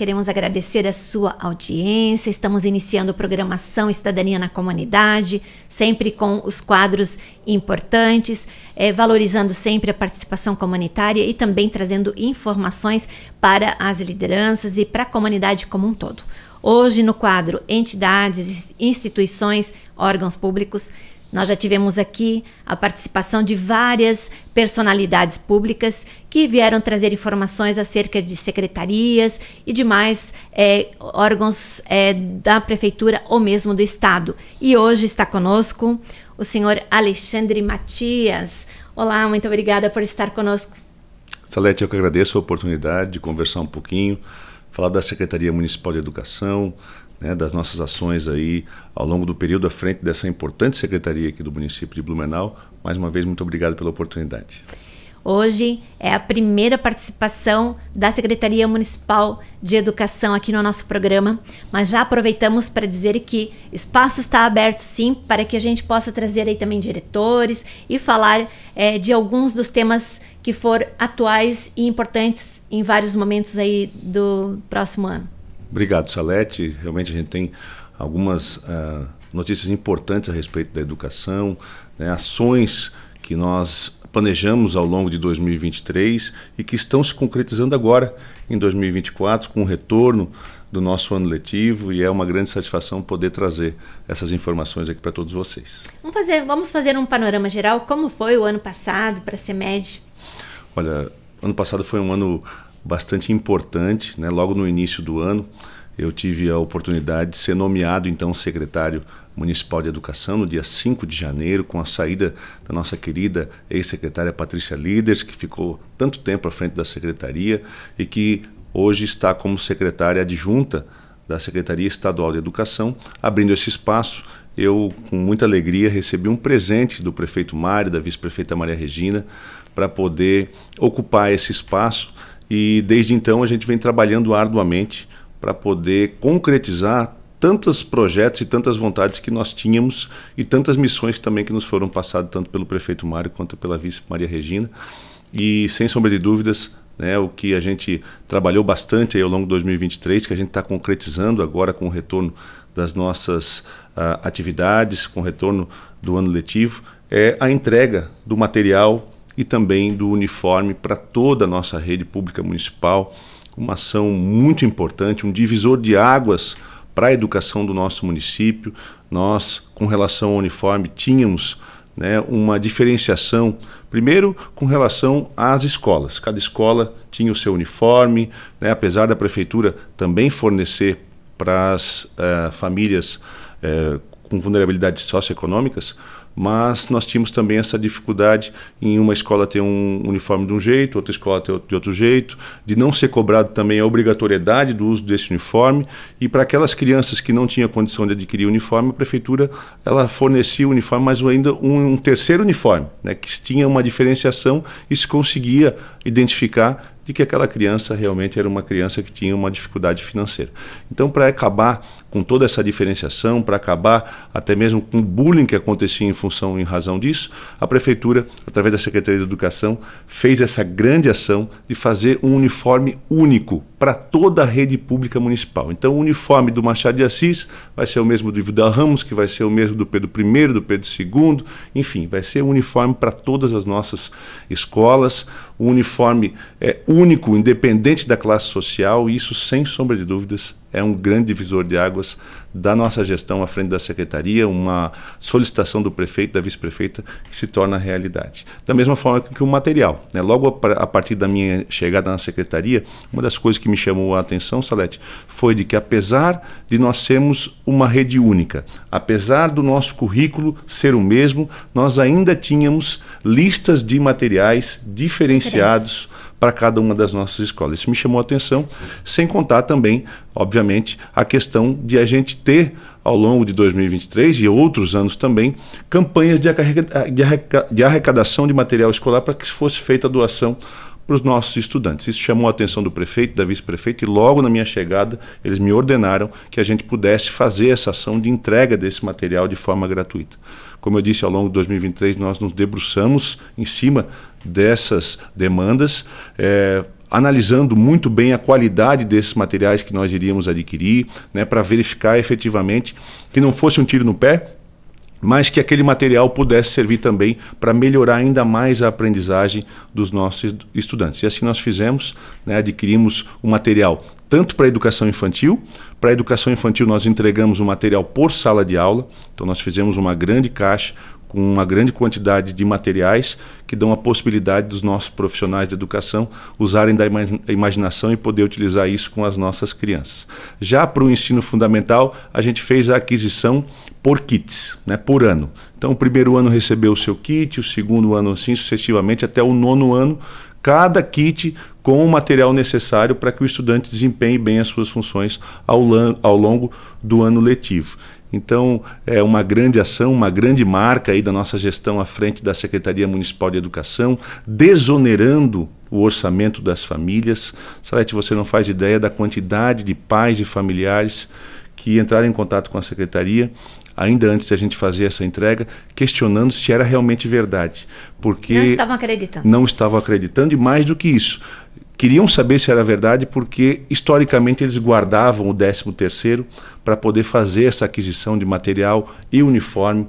queremos agradecer a sua audiência. Estamos iniciando programação Cidadania na Comunidade, sempre com os quadros importantes, eh, valorizando sempre a participação comunitária e também trazendo informações para as lideranças e para a comunidade como um todo. Hoje, no quadro Entidades, Instituições, Órgãos Públicos, nós já tivemos aqui a participação de várias personalidades públicas que vieram trazer informações acerca de secretarias e demais é, órgãos é, da prefeitura ou mesmo do estado. E hoje está conosco o senhor Alexandre Matias. Olá, muito obrigada por estar conosco. Salete, eu que agradeço a oportunidade de conversar um pouquinho, falar da Secretaria Municipal de Educação, né, das nossas ações aí ao longo do período à frente dessa importante secretaria aqui do município de Blumenau. Mais uma vez, muito obrigado pela oportunidade. Hoje é a primeira participação da Secretaria Municipal de Educação aqui no nosso programa, mas já aproveitamos para dizer que espaço está aberto sim para que a gente possa trazer aí também diretores e falar é, de alguns dos temas que for atuais e importantes em vários momentos aí do próximo ano. Obrigado, Salete. Realmente a gente tem algumas uh, notícias importantes a respeito da educação, né, ações que nós planejamos ao longo de 2023 e que estão se concretizando agora em 2024 com o retorno do nosso ano letivo e é uma grande satisfação poder trazer essas informações aqui para todos vocês. Vamos fazer, vamos fazer um panorama geral como foi o ano passado para a CEMED? Olha, ano passado foi um ano bastante importante. Né? Logo no início do ano, eu tive a oportunidade de ser nomeado então secretário municipal de educação no dia 5 de janeiro, com a saída da nossa querida ex-secretária Patrícia Liders, que ficou tanto tempo à frente da secretaria e que hoje está como secretária adjunta da Secretaria Estadual de Educação, abrindo esse espaço eu, com muita alegria, recebi um presente do prefeito Mário, da vice-prefeita Maria Regina, para poder ocupar esse espaço e desde então a gente vem trabalhando arduamente para poder concretizar tantos projetos e tantas vontades que nós tínhamos e tantas missões também que nos foram passadas tanto pelo prefeito Mário quanto pela vice Maria Regina. E sem sombra de dúvidas, né, o que a gente trabalhou bastante ao longo de 2023, que a gente está concretizando agora com o retorno das nossas uh, atividades, com o retorno do ano letivo, é a entrega do material e também do uniforme para toda a nossa rede pública municipal. Uma ação muito importante, um divisor de águas para a educação do nosso município. Nós, com relação ao uniforme, tínhamos né, uma diferenciação, primeiro com relação às escolas. Cada escola tinha o seu uniforme, né, apesar da prefeitura também fornecer para as uh, famílias uh, com vulnerabilidades socioeconômicas mas nós tínhamos também essa dificuldade em uma escola ter um uniforme de um jeito, outra escola ter de outro jeito, de não ser cobrado também a obrigatoriedade do uso desse uniforme e para aquelas crianças que não tinham condição de adquirir uniforme, a prefeitura ela fornecia o uniforme, mas ainda um, um terceiro uniforme, né, que tinha uma diferenciação e se conseguia identificar de que aquela criança realmente era uma criança que tinha uma dificuldade financeira. Então, para acabar com toda essa diferenciação, para acabar até mesmo com o bullying que acontecia em função em razão disso, a prefeitura, através da Secretaria de Educação, fez essa grande ação de fazer um uniforme único para toda a rede pública municipal. Então, o uniforme do Machado de Assis vai ser o mesmo do Vidal Ramos, que vai ser o mesmo do Pedro I, do Pedro II, enfim, vai ser um uniforme para todas as nossas escolas, um uniforme é, único, independente da classe social, e isso, sem sombra de dúvidas, é um grande divisor de águas da nossa gestão à frente da secretaria, uma solicitação do prefeito, da vice-prefeita, que se torna realidade. Da mesma forma que o material. Né? Logo a partir da minha chegada na secretaria, uma das coisas que me chamou a atenção, Salete, foi de que apesar de nós sermos uma rede única, apesar do nosso currículo ser o mesmo, nós ainda tínhamos listas de materiais diferenciados para cada uma das nossas escolas. Isso me chamou a atenção, sem contar também, obviamente, a questão de a gente ter ao longo de 2023 e outros anos também, campanhas de arrecadação de material escolar para que fosse feita a doação para os nossos estudantes. Isso chamou a atenção do prefeito, da vice-prefeita, e logo na minha chegada, eles me ordenaram que a gente pudesse fazer essa ação de entrega desse material de forma gratuita. Como eu disse, ao longo de 2023 nós nos debruçamos em cima dessas demandas, é, analisando muito bem a qualidade desses materiais que nós iríamos adquirir, né, para verificar efetivamente que não fosse um tiro no pé, mas que aquele material pudesse servir também para melhorar ainda mais a aprendizagem dos nossos estudantes. E assim nós fizemos, né, adquirimos o material tanto para a educação infantil, para a educação infantil nós entregamos o material por sala de aula, então nós fizemos uma grande caixa com uma grande quantidade de materiais que dão a possibilidade dos nossos profissionais de educação usarem da imaginação e poder utilizar isso com as nossas crianças. Já para o ensino fundamental, a gente fez a aquisição por kits, né, por ano. Então, o primeiro ano recebeu o seu kit, o segundo ano, assim sucessivamente, até o nono ano, cada kit com o material necessário para que o estudante desempenhe bem as suas funções ao, ao longo do ano letivo. Então, é uma grande ação, uma grande marca aí da nossa gestão à frente da Secretaria Municipal de Educação, desonerando o orçamento das famílias. Salete, você não faz ideia da quantidade de pais e familiares que entraram em contato com a secretaria, ainda antes da gente fazer essa entrega, questionando se era realmente verdade. Porque não estavam acreditando. Não estavam acreditando, e mais do que isso, queriam saber se era verdade porque historicamente eles guardavam o 13 terceiro para poder fazer essa aquisição de material e uniforme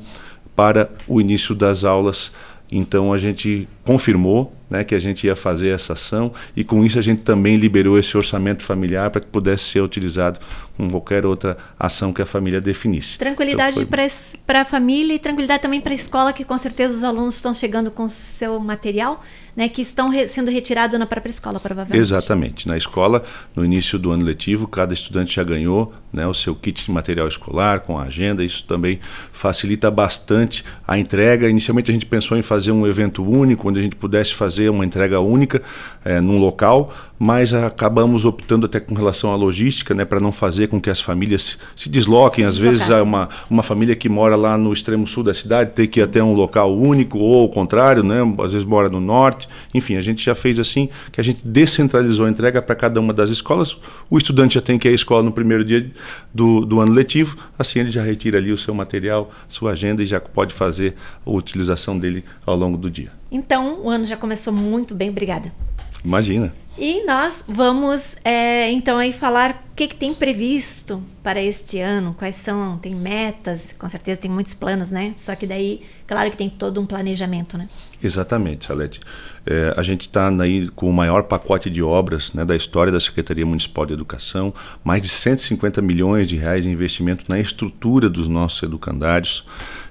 para o início das aulas. Então a gente confirmou né, que a gente ia fazer essa ação e com isso a gente também liberou esse orçamento familiar para que pudesse ser utilizado com qualquer outra ação que a família definisse. Tranquilidade então para a família e tranquilidade também para a escola, que com certeza os alunos estão chegando com seu material, né, que estão re sendo retirado na própria escola, provavelmente. Exatamente. Na escola, no início do ano letivo, cada estudante já ganhou né, o seu kit de material escolar com a agenda. Isso também facilita bastante a entrega. Inicialmente a gente pensou em fazer um evento único, onde a gente pudesse fazer uma entrega única é, num local, mas acabamos optando até com relação à logística, né, para não fazer com que as famílias se desloquem. Se às vezes uma, uma família que mora lá no extremo sul da cidade tem que ir até um local único, ou ao contrário, né, às vezes mora no norte. Enfim, a gente já fez assim que a gente descentralizou a entrega para cada uma das escolas. O estudante já tem que ir à escola no primeiro dia do, do ano letivo, assim ele já retira ali o seu material, sua agenda e já pode fazer a utilização dele ao longo do dia. Então, o ano já começou muito bem, obrigada. Imagina. E nós vamos é, então aí falar o que, que, tem previsto para este ano, quais são, tem metas, com certeza tem muitos planos, né? Só que daí, claro que tem todo um planejamento, né? Exatamente, Salete. É, a gente está aí com o maior pacote de obras né, da história da Secretaria Municipal de Educação, mais de 150 milhões de reais em investimento na estrutura dos nossos educandários.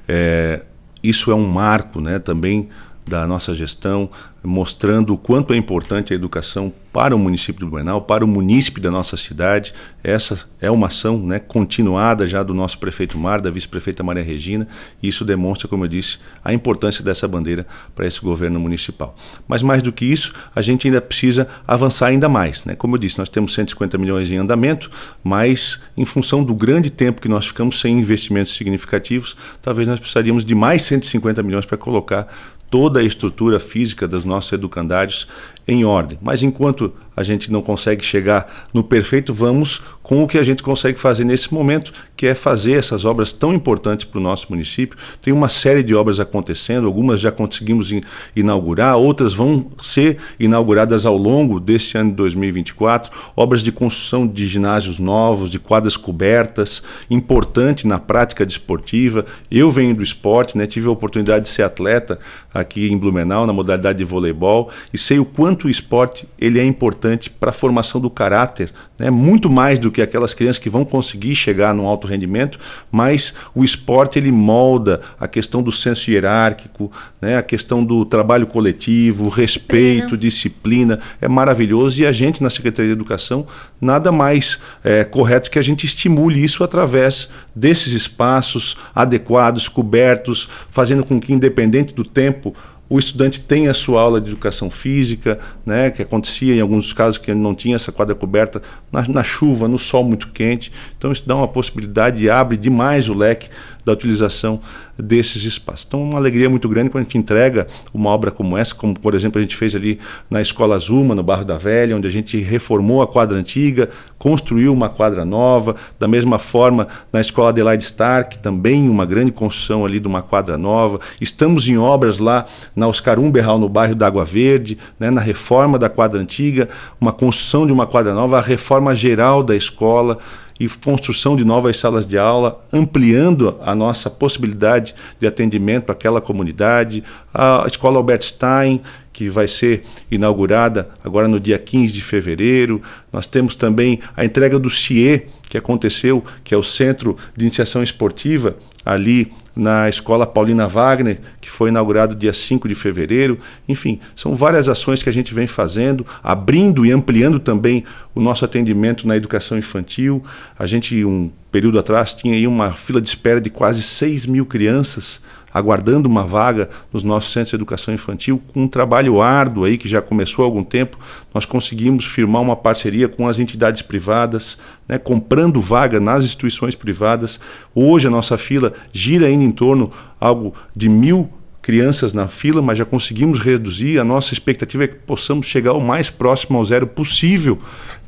É, isso é um marco, né? Também da nossa gestão, mostrando o quanto é importante a educação para o município de Blumenau, para o munícipe da nossa cidade. Essa é uma ação né, continuada já do nosso prefeito Mar, da vice-prefeita Maria Regina, e isso demonstra, como eu disse, a importância dessa bandeira para esse governo municipal. Mas mais do que isso, a gente ainda precisa avançar ainda mais. Né? Como eu disse, nós temos 150 milhões em andamento, mas em função do grande tempo que nós ficamos sem investimentos significativos, talvez nós precisaríamos de mais 150 milhões para colocar toda a estrutura física das nossas educandárias em ordem. Mas enquanto a gente não consegue chegar no perfeito, vamos com o que a gente consegue fazer nesse momento, que é fazer essas obras tão importantes para o nosso município. Tem uma série de obras acontecendo, algumas já conseguimos inaugurar, outras vão ser inauguradas ao longo deste ano de 2024. Obras de construção de ginásios novos, de quadras cobertas, importante na prática desportiva. Eu venho do esporte, né? tive a oportunidade de ser atleta aqui em Blumenau, na modalidade de voleibol, e sei o quanto quanto o esporte ele é importante para a formação do caráter, né? muito mais do que aquelas crianças que vão conseguir chegar no alto rendimento, mas o esporte ele molda a questão do senso hierárquico, né? a questão do trabalho coletivo, respeito, disciplina, é maravilhoso e a gente na Secretaria de Educação nada mais é, correto que a gente estimule isso através desses espaços adequados, cobertos, fazendo com que independente do tempo o estudante tem a sua aula de educação física, né, que acontecia em alguns casos que não tinha essa quadra coberta, na, na chuva, no sol muito quente. Então, isso dá uma possibilidade e abre demais o leque da utilização desses espaços. Então, é uma alegria muito grande quando a gente entrega uma obra como essa, como por exemplo a gente fez ali na Escola Zuma, no Barro da Velha, onde a gente reformou a quadra antiga, construiu uma quadra nova, da mesma forma na Escola Adelaide Stark, também uma grande construção ali de uma quadra nova. Estamos em obras lá na Oscar Umberral, no bairro da Água Verde, né, na reforma da quadra antiga, uma construção de uma quadra nova, a reforma geral da escola e construção de novas salas de aula, ampliando a nossa possibilidade de atendimento para aquela comunidade. A escola Albert Stein, que vai ser inaugurada agora no dia 15 de fevereiro. Nós temos também a entrega do CIE, que aconteceu, que é o Centro de Iniciação Esportiva, ali na Escola Paulina Wagner, que foi inaugurado dia 5 de fevereiro. Enfim, são várias ações que a gente vem fazendo, abrindo e ampliando também o nosso atendimento na educação infantil. A gente, um período atrás, tinha aí uma fila de espera de quase 6 mil crianças aguardando uma vaga nos nossos centros de educação infantil, com um trabalho árduo aí que já começou há algum tempo, nós conseguimos firmar uma parceria com as entidades privadas, né, comprando vaga nas instituições privadas. Hoje a nossa fila gira ainda em torno algo de mil crianças na fila, mas já conseguimos reduzir. A nossa expectativa é que possamos chegar o mais próximo ao zero possível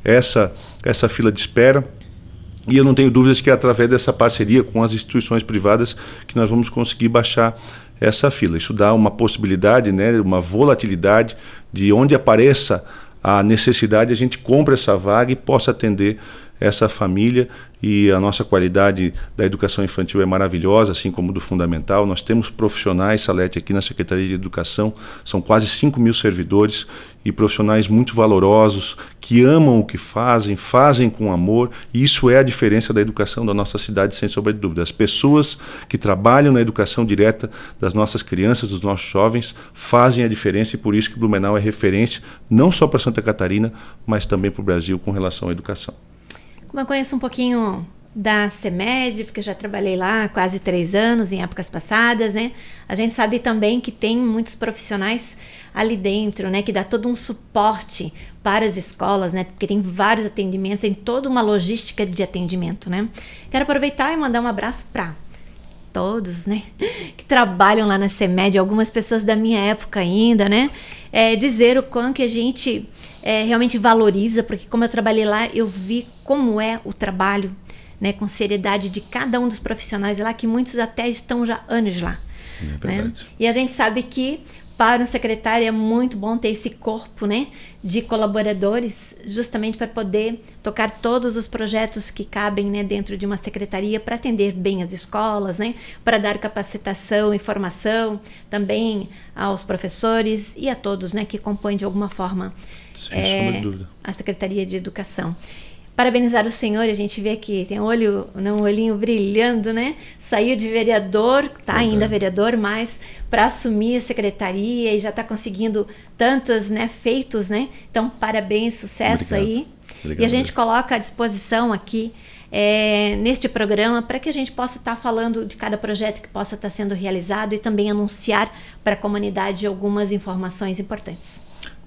essa, essa fila de espera. E eu não tenho dúvidas que é através dessa parceria com as instituições privadas que nós vamos conseguir baixar essa fila. Isso dá uma possibilidade, né, uma volatilidade de onde apareça a necessidade, a gente compra essa vaga e possa atender essa família e a nossa qualidade da educação infantil é maravilhosa, assim como do fundamental. Nós temos profissionais, Salete, aqui na Secretaria de Educação, são quase 5 mil servidores e profissionais muito valorosos, que amam o que fazem, fazem com amor, e isso é a diferença da educação da nossa cidade, sem sombra de dúvida. As pessoas que trabalham na educação direta das nossas crianças, dos nossos jovens, fazem a diferença, e por isso que Blumenau é referência, não só para Santa Catarina, mas também para o Brasil com relação à educação. Como eu conheço um pouquinho da CEMED, porque eu já trabalhei lá quase três anos, em épocas passadas, né? A gente sabe também que tem muitos profissionais ali dentro, né? Que dá todo um suporte para as escolas, né? Porque tem vários atendimentos, tem toda uma logística de atendimento, né? Quero aproveitar e mandar um abraço para todos, né? Que trabalham lá na CEMED, algumas pessoas da minha época ainda, né? É, dizer o quanto que a gente é, realmente valoriza, porque como eu trabalhei lá, eu vi como é o trabalho, né, com seriedade de cada um dos profissionais lá, que muitos até estão já anos lá. É né? E a gente sabe que para um secretário é muito bom ter esse corpo né, de colaboradores, justamente para poder tocar todos os projetos que cabem né, dentro de uma secretaria, para atender bem as escolas, né, para dar capacitação e formação também aos professores e a todos né, que compõem de alguma forma sem é, dúvida. A Secretaria de Educação. Parabenizar o senhor, a gente vê aqui, tem um olho, um olhinho brilhando, né? Saiu de vereador, tá ainda vereador, mas para assumir a secretaria e já está conseguindo tantos, né, feitos, né? Então, parabéns, sucesso Obrigado. aí. Obrigado, e a gente coloca à disposição aqui é, neste programa para que a gente possa estar tá falando de cada projeto que possa estar tá sendo realizado e também anunciar para a comunidade algumas informações importantes.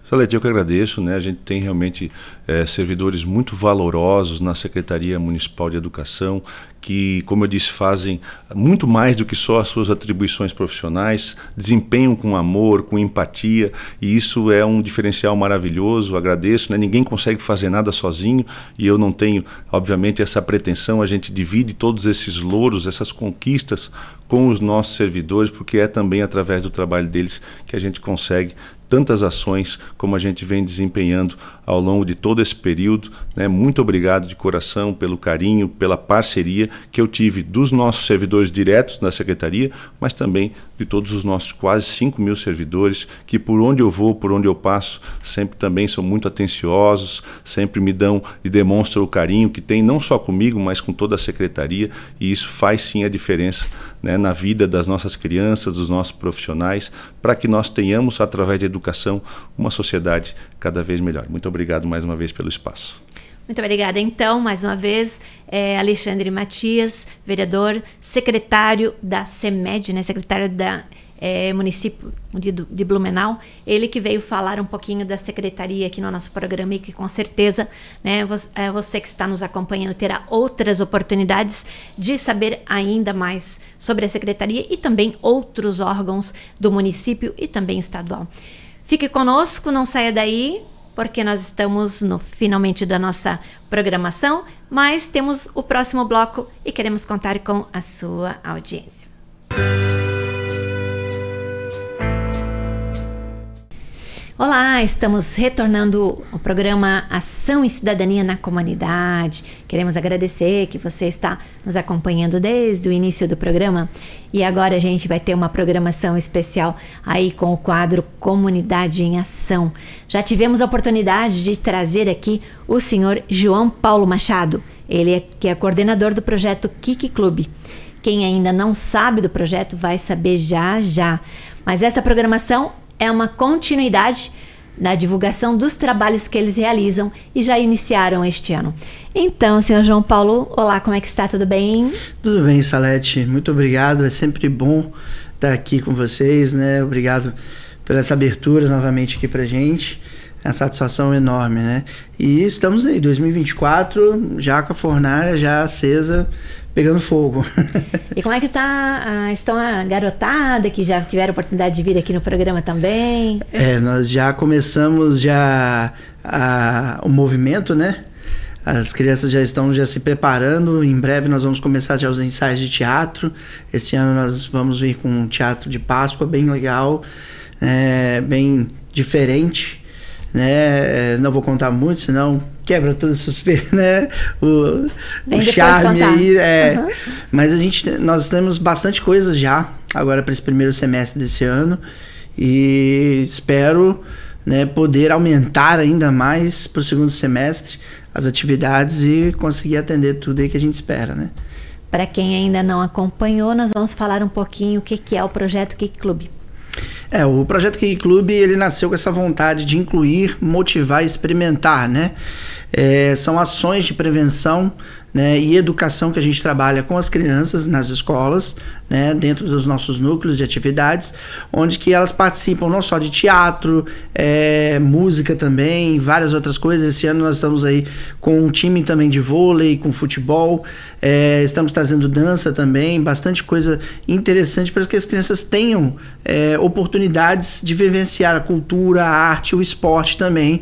Salete, eu que agradeço. Né? A gente tem realmente é, servidores muito valorosos na Secretaria Municipal de Educação, que, como eu disse, fazem muito mais do que só as suas atribuições profissionais, desempenham com amor, com empatia, e isso é um diferencial maravilhoso. Agradeço. Né? Ninguém consegue fazer nada sozinho, e eu não tenho, obviamente, essa pretensão. A gente divide todos esses louros, essas conquistas com os nossos servidores, porque é também através do trabalho deles que a gente consegue tantas ações como a gente vem desempenhando ao longo de todo esse período. Né? Muito obrigado de coração pelo carinho, pela parceria que eu tive dos nossos servidores diretos na Secretaria, mas também de todos os nossos quase 5 mil servidores, que por onde eu vou, por onde eu passo, sempre também são muito atenciosos, sempre me dão e demonstram o carinho que tem, não só comigo, mas com toda a Secretaria, e isso faz sim a diferença né, na vida das nossas crianças, dos nossos profissionais, para que nós tenhamos, através da educação, uma sociedade cada vez melhor. Muito obrigado mais uma vez pelo espaço. Muito obrigada, então, mais uma vez, é Alexandre Matias, vereador, secretário da CEMED, né, secretário da é, município de, de, Blumenau, ele que veio falar um pouquinho da secretaria aqui no nosso programa e que com certeza né, você, é, você que está nos acompanhando terá outras oportunidades de saber ainda mais sobre a secretaria e também outros órgãos do município e também estadual. Fique conosco, não saia daí, porque nós estamos no finalmente da nossa programação, mas temos o próximo bloco e queremos contar com a sua audiência. Olá, estamos retornando ao programa Ação e Cidadania na Comunidade. Queremos agradecer que você está nos acompanhando desde o início do programa e agora a gente vai ter uma programação especial aí com o quadro Comunidade em Ação. Já tivemos a oportunidade de trazer aqui o senhor João Paulo Machado, ele é, que é coordenador do projeto Kiki Clube. Quem ainda não sabe do projeto vai saber já já. Mas essa programação é uma continuidade na divulgação dos trabalhos que eles realizam e já iniciaram este ano. Então, senhor João Paulo, olá, como é que está? Tudo bem? Tudo bem, Salete. Muito obrigado. É sempre bom estar aqui com vocês, né? Obrigado pela essa abertura novamente aqui para gente. É uma satisfação enorme, né? E estamos aí, 2024, já com a fornalha já acesa pegando fogo. E como é que está, estão a garotada que já tiveram oportunidade de vir aqui no programa também? É, nós já começamos já a, o movimento, né? As crianças já estão já se preparando. Em breve nós vamos começar já os ensaios de teatro. Esse ano nós vamos vir com um teatro de Páscoa bem legal, é, bem diferente. Né? É, não vou contar muito, senão quebra todos os né? o, o charme aí. É, uhum. Mas a gente, nós temos bastante coisas já agora para esse primeiro semestre desse ano e espero né, poder aumentar ainda mais para o segundo semestre as atividades e conseguir atender tudo aí que a gente espera, né? Para quem ainda não acompanhou, nós vamos falar um pouquinho o que, que é o projeto Kick Clube. É, o projeto Geek Club ele nasceu com essa vontade de incluir, motivar, experimentar, né? É, são ações de prevenção né, e educação que a gente trabalha com as crianças nas escolas, né, dentro dos nossos núcleos de atividades, onde que elas participam não só de teatro, é, música também, várias outras coisas. Esse ano nós estamos aí com um time também de vôlei, com futebol, é, estamos trazendo dança também, bastante coisa interessante para que as crianças tenham é, oportunidades de vivenciar a cultura, a arte, o esporte também,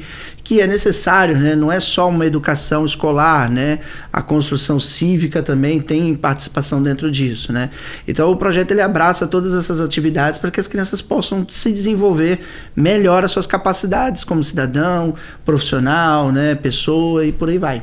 que é necessário, né? não é só uma educação escolar, né? a construção cívica também tem participação dentro disso. Né? Então o projeto ele abraça todas essas atividades para que as crianças possam se desenvolver melhor as suas capacidades como cidadão, profissional, né? pessoa e por aí vai.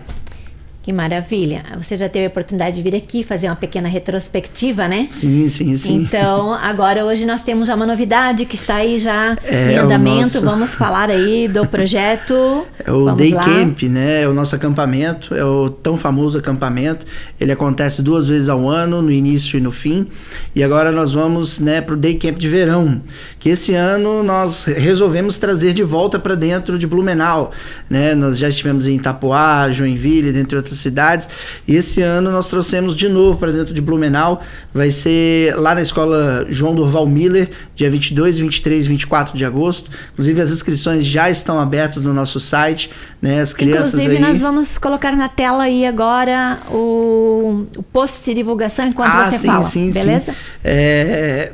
Que maravilha! Você já teve a oportunidade de vir aqui fazer uma pequena retrospectiva, né? Sim, sim, sim. Então, agora hoje nós temos já uma novidade que está aí já é, em andamento. Nosso... Vamos falar aí do projeto. É o Vamos Day lá. Camp, né? É o nosso acampamento, é o tão famoso acampamento. Ele acontece duas vezes ao ano, no início e no fim. E agora nós vamos né, para o Day Camp de verão, que esse ano nós resolvemos trazer de volta para dentro de Blumenau. Né? Nós já estivemos em Itapuá, Joinville, dentre outras outras cidades. E esse ano nós trouxemos de novo para dentro de Blumenau. Vai ser lá na escola João Durval Miller, dia 22, 23, 24 de agosto. Inclusive, as inscrições já estão abertas no nosso site. Né? As crianças Inclusive, aí... nós vamos colocar na tela aí agora o, o post de divulgação enquanto ah, você sim, fala. Sim, beleza? Sim. É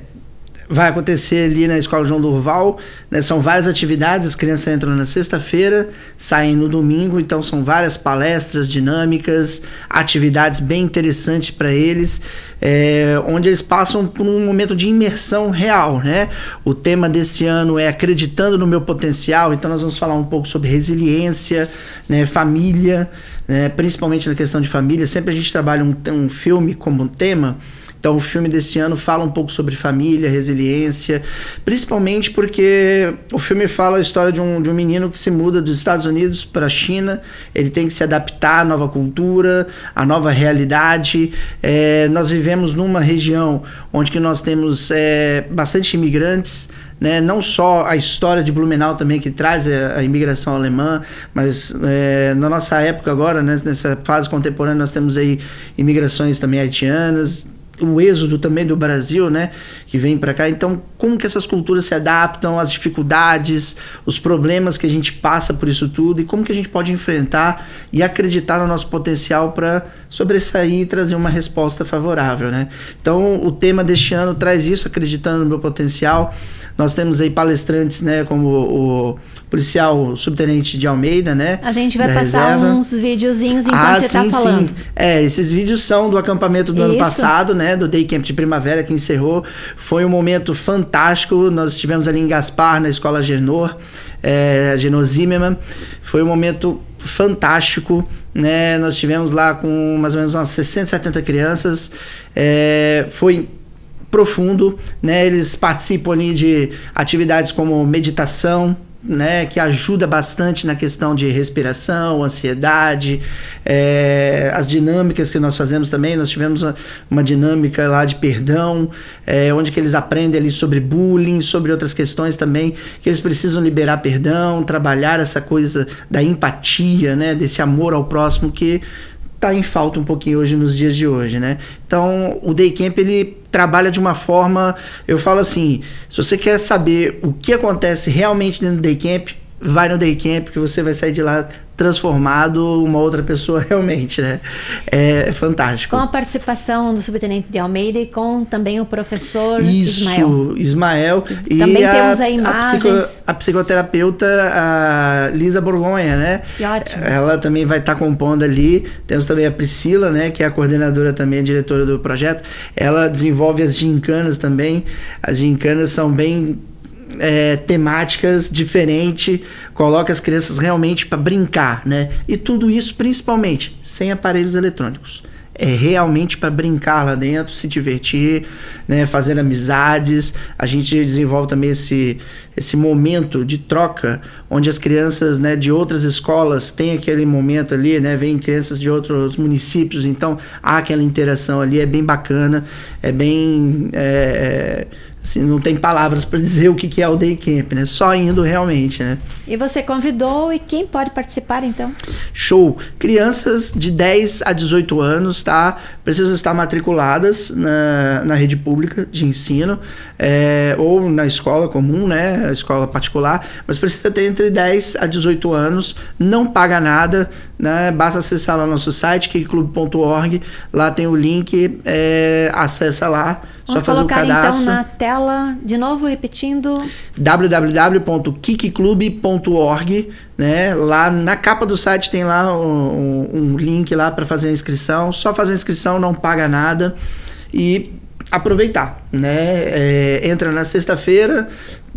vai acontecer ali na Escola João Durval. Né? São várias atividades, as crianças entram na sexta-feira, saem no domingo, então são várias palestras dinâmicas, atividades bem interessantes para eles, é, onde eles passam por um momento de imersão real. Né? O tema desse ano é Acreditando no Meu Potencial, então nós vamos falar um pouco sobre resiliência, né? família, né? principalmente na questão de família. Sempre a gente trabalha um, um filme como um tema então, o filme desse ano fala um pouco sobre família, resiliência, principalmente porque o filme fala a história de um, de um menino que se muda dos Estados Unidos para a China, ele tem que se adaptar à nova cultura, à nova realidade. É, nós vivemos numa região onde que nós temos é, bastante imigrantes, né? não só a história de Blumenau também que traz a, a imigração alemã, mas é, na nossa época agora, né? nessa fase contemporânea, nós temos aí imigrações também haitianas, o êxodo também do Brasil, né, que vem para cá. Então, como que essas culturas se adaptam às dificuldades, os problemas que a gente passa por isso tudo e como que a gente pode enfrentar e acreditar no nosso potencial para sobressair e trazer uma resposta favorável, né? Então, o tema deste ano traz isso, acreditando no meu potencial. Nós temos aí palestrantes, né, como o, policial subtenente de Almeida, né? A gente vai passar reserva. uns videozinhos enquanto ah, você tá sim, tá falando. Sim. É, esses vídeos são do acampamento do isso. ano passado, né, do Day Camp de Primavera que encerrou. Foi um momento fantástico. Nós estivemos ali em Gaspar, na Escola Genor, é, Genor Zimmermann. Foi um momento fantástico né? Nós tivemos lá com mais ou menos umas 60, 70 crianças. É, foi profundo, né? Eles participam ali de atividades como meditação, né, que ajuda bastante na questão de respiração, ansiedade, é, as dinâmicas que nós fazemos também. Nós tivemos uma, uma dinâmica lá de perdão, é, onde que eles aprendem ali sobre bullying, sobre outras questões também, que eles precisam liberar perdão, trabalhar essa coisa da empatia, né, desse amor ao próximo que está em falta um pouquinho hoje nos dias de hoje, né? Então, o day camp ele trabalha de uma forma, eu falo assim, se você quer saber o que acontece realmente dentro do day camp, vai no day camp que você vai sair de lá transformado uma outra pessoa realmente, né? É, fantástico. Com a participação do subtenente de Almeida e com também o professor Isso, Ismael. Ismael. E também a, temos aí imagens. A, psico, a psicoterapeuta a Lisa Borgonha, né? Que ótimo. Ela também vai estar tá compondo ali. Temos também a Priscila, né? Que é a coordenadora também, a diretora do projeto. Ela desenvolve as gincanas também. As gincanas são bem é, temáticas diferentes, coloca as crianças realmente para brincar, né? E tudo isso principalmente sem aparelhos eletrônicos. É realmente para brincar lá dentro, se divertir, né? fazer amizades. A gente desenvolve também esse, esse momento de troca, onde as crianças né, de outras escolas têm aquele momento ali, né? Vêm crianças de outros municípios, então há aquela interação ali, é bem bacana, é bem. É, é assim, não tem palavras para dizer o que, que é o Day Camp, né? Só indo realmente, né? E você convidou e quem pode participar então? Show! Crianças de 10 a 18 anos, tá? Precisam estar matriculadas na, na rede pública de ensino é, ou na escola comum, né? A escola particular, mas precisa ter entre 10 a 18 anos, não paga nada, né? Basta acessar lá no nosso site, kickclub.org, lá tem o link, é, acessa lá. Vamos Só fazer colocar um então, cadastro. então na tela, de novo repetindo, www.kickclub.org, né? Lá na capa do site tem lá um, um link lá para fazer a inscrição. Só fazer a inscrição, não paga nada e aproveitar, né? É, entra na sexta-feira,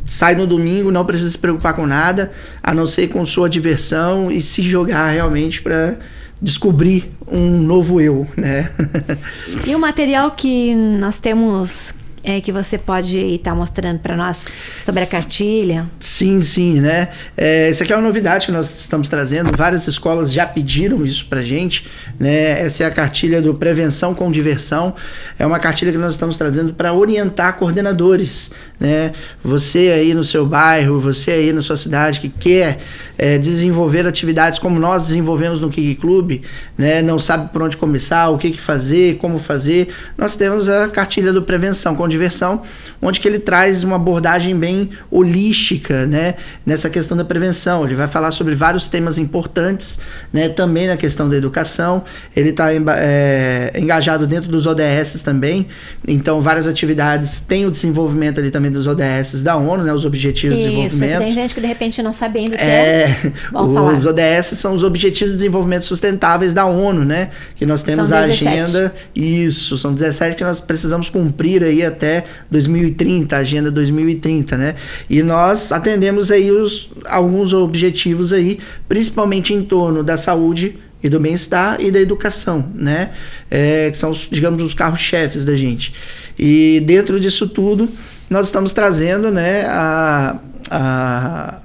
sai no domingo, não precisa se preocupar com nada, a não ser com sua diversão e se jogar realmente para descobrir um novo eu, né? e o material que nós temos é, que você pode estar tá mostrando para nós sobre a cartilha? Sim, sim, né? É, isso aqui é uma novidade que nós estamos trazendo. Várias escolas já pediram isso para gente, né? Essa é a cartilha do Prevenção com Diversão. É uma cartilha que nós estamos trazendo para orientar coordenadores, né? Você aí no seu bairro, você aí na sua cidade que quer é, desenvolver atividades como nós desenvolvemos no Kiki Clube, né? Não sabe por onde começar, o que, que fazer, como fazer. Nós temos a cartilha do prevenção com diversão, onde que ele traz uma abordagem bem holística, né? Nessa questão da prevenção, ele vai falar sobre vários temas importantes, né? Também na questão da educação, ele está é, engajado dentro dos ODS também. Então várias atividades têm o desenvolvimento ali também também dos ODS da ONU, né? Os Objetivos Isso, de Desenvolvimento. Tem gente que de repente não sabe ainda o que é. é. os falar. ODS são os Objetivos de Desenvolvimento Sustentáveis da ONU, né? Que nós temos a agenda. Isso, são 17 que nós precisamos cumprir aí até 2030, a agenda 2030, né? E nós atendemos aí os, alguns objetivos aí, principalmente em torno da saúde e do bem-estar e da educação, né? É, que são, digamos, os carros-chefes da gente. E dentro disso tudo, nós estamos trazendo né, a, a,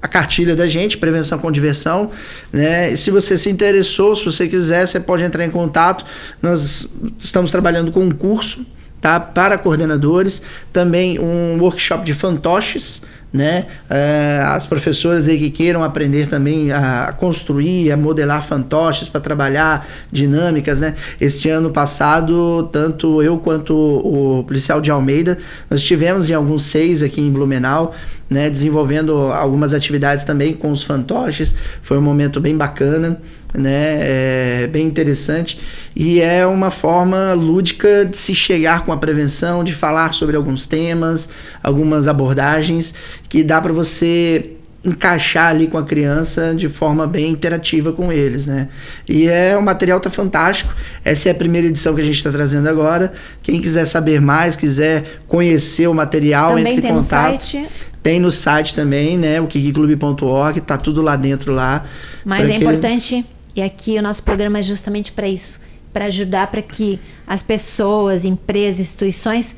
a cartilha da gente, Prevenção com Diversão. Né? E se você se interessou, se você quiser, você pode entrar em contato. Nós estamos trabalhando com um curso tá, para coordenadores, também um workshop de fantoches né? Ah, as professoras aí que queiram aprender também a construir, a modelar fantoches para trabalhar dinâmicas, né? Este ano passado, tanto eu quanto o policial de Almeida, nós tivemos em alguns seis aqui em Blumenau né, desenvolvendo algumas atividades também com os fantoches. Foi um momento bem bacana, né, é, bem interessante. E é uma forma lúdica de se chegar com a prevenção, de falar sobre alguns temas, algumas abordagens, que dá para você encaixar ali com a criança de forma bem interativa com eles, né? E é o um material tá fantástico. Essa é a primeira edição que a gente está trazendo agora. Quem quiser saber mais, quiser conhecer o material, Também entre em contato. Um site. Tem no site também, né? O kikiclube.org, tá tudo lá dentro lá. Mas é que... importante, e aqui o nosso programa é justamente para isso, para ajudar para que as pessoas, empresas, instituições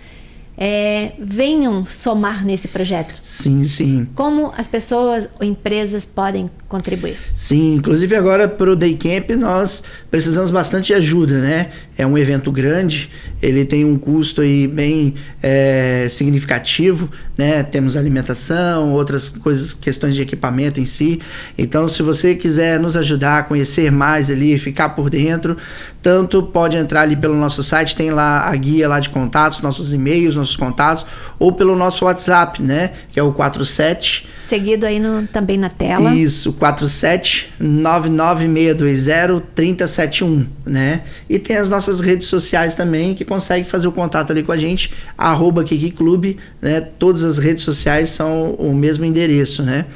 é, venham somar nesse projeto. Sim, sim. Como as pessoas ou empresas podem contribuir? Sim, inclusive agora para o Day Camp nós precisamos bastante de ajuda, né? é um evento grande, ele tem um custo aí bem é, significativo, né? Temos alimentação, outras coisas, questões de equipamento em si. Então, se você quiser nos ajudar a conhecer mais ali, ficar por dentro, tanto pode entrar ali pelo nosso site, tem lá a guia lá de contatos, nossos e-mails, nossos contatos, ou pelo nosso WhatsApp, né? Que é o 47. Seguido aí no, também na tela. Isso, 47 99620 3071, né? E tem as nossas nossas redes sociais também, que consegue fazer o contato ali com a gente, arroba Kiki Clube, né? Todas as redes sociais são o mesmo endereço, né?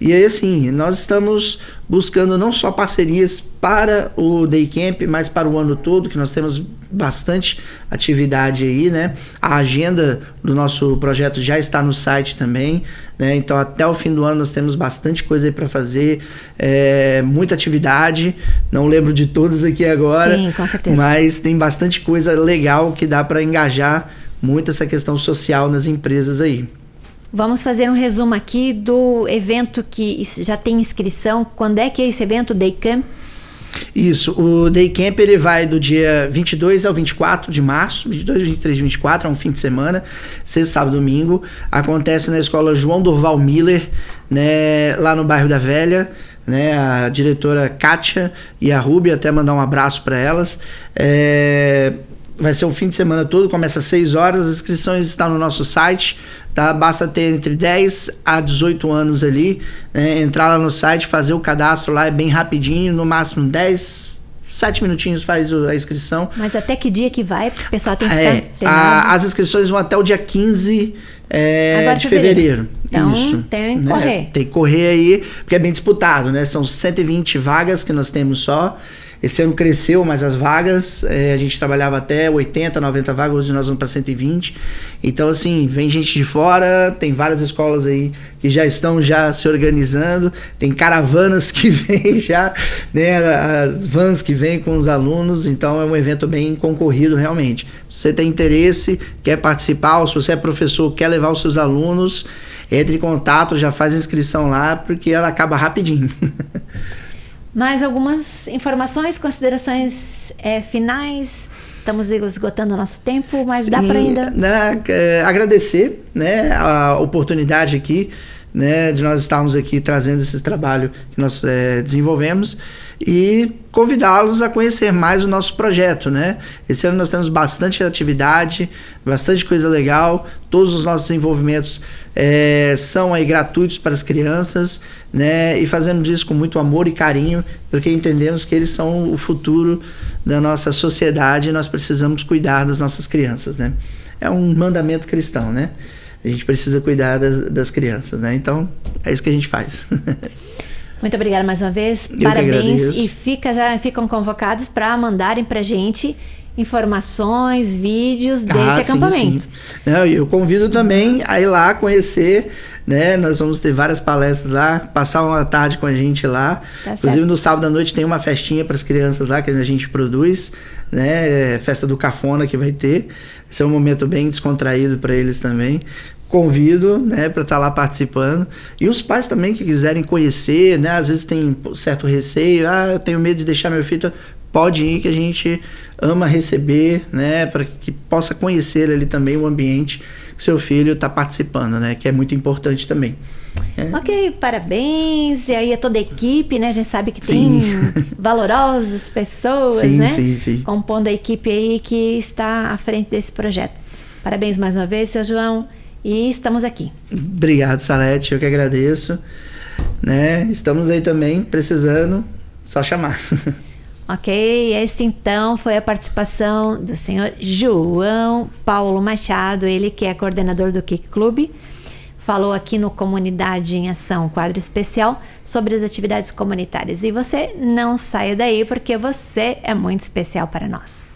E aí, assim, nós estamos buscando não só parcerias para o Day Camp, mas para o ano todo, que nós temos bastante atividade aí, né? A agenda do nosso projeto já está no site também, né? Então até o fim do ano nós temos bastante coisa aí para fazer, é, muita atividade. Não lembro de todas aqui agora, Sim, com certeza. mas tem bastante coisa legal que dá para engajar muito essa questão social nas empresas aí. Vamos fazer um resumo aqui do evento que já tem inscrição. Quando é que é esse evento, Daycamp? Isso, o Day Camp ele vai do dia 22 ao 24 de março, 22, 23, 24, é um fim de semana, sexta, sábado, domingo. Acontece na escola João Dorval Miller, né, lá no bairro da Velha. Né, a diretora Kátia e a Ruby, até mandar um abraço para elas. É, vai ser um fim de semana todo, começa às 6 horas. As inscrições estão no nosso site, tá? Basta ter entre 10 a 18 anos ali, né? entrar lá no site, fazer o cadastro lá, é bem rapidinho, no máximo 10, 7 minutinhos faz a inscrição. Mas até que dia que vai? O pessoal tem que é, ficar. A, as inscrições vão até o dia 15 é, de fevereiro. fevereiro. Então, Isso, tem que né? correr. Tem que correr aí, porque é bem disputado, né? São 120 vagas que nós temos só. Esse ano cresceu, mas as vagas, é, a gente trabalhava até 80, 90 vagas, hoje nós vamos para 120. Então, assim, vem gente de fora, tem várias escolas aí que já estão já se organizando, tem caravanas que vêm já, né, as vans que vêm com os alunos, então é um evento bem concorrido realmente. Se você tem interesse, quer participar, se você é professor, quer levar os seus alunos, entre em contato, já faz a inscrição lá, porque ela acaba rapidinho. Mais algumas informações, considerações é, finais? Estamos esgotando o nosso tempo, mas Sim, dá para ainda. Né, eh, agradecer né, a oportunidade aqui né, de nós estarmos aqui trazendo esse trabalho que nós é, desenvolvemos e convidá-los a conhecer mais o nosso projeto, né? Esse ano nós temos bastante atividade, bastante coisa legal. Todos os nossos envolvimentos é, eh, são aí gratuitos para as crianças, né? E fazemos isso com muito amor e carinho, porque entendemos que eles são o futuro da nossa sociedade e nós precisamos cuidar das nossas crianças, né? É um mandamento cristão, né? a gente precisa cuidar das, das crianças, né? Então, é isso que a gente faz. Muito obrigada mais uma vez. Eu Parabéns e fica já ficam convocados para mandarem para gente informações, vídeos desse ah, acampamento. Sim, sim. eu convido também a ir lá conhecer, né? Nós vamos ter várias palestras lá, passar uma tarde com a gente lá. Tá Inclusive no sábado à noite tem uma festinha para as crianças lá que a gente produz né? Festa do Cafona que vai ter. Esse é um momento bem descontraído para eles também. Convido, né, para estar tá lá participando. E os pais também que quiserem conhecer, né? Às vezes tem certo receio, ah, eu tenho medo de deixar meu filho pode ir que a gente ama receber, né, para que possa conhecer ali também o ambiente que seu filho está participando, né, que é muito importante também. É. Ok, parabéns. E aí a é toda a equipe, né? A gente sabe que sim. tem valorosas pessoas, sim, né? Sim, sim. Compondo a equipe aí que está à frente desse projeto. Parabéns mais uma vez, seu João. E estamos aqui. Obrigado, Salete. Eu que agradeço. Né? Estamos aí também precisando, só chamar. Ok, esta então foi a participação do senhor João Paulo Machado, ele que é coordenador do Kick Clube falou aqui no Comunidade em Ação, quadro especial sobre as atividades comunitárias. E você não saia daí porque você é muito especial para nós.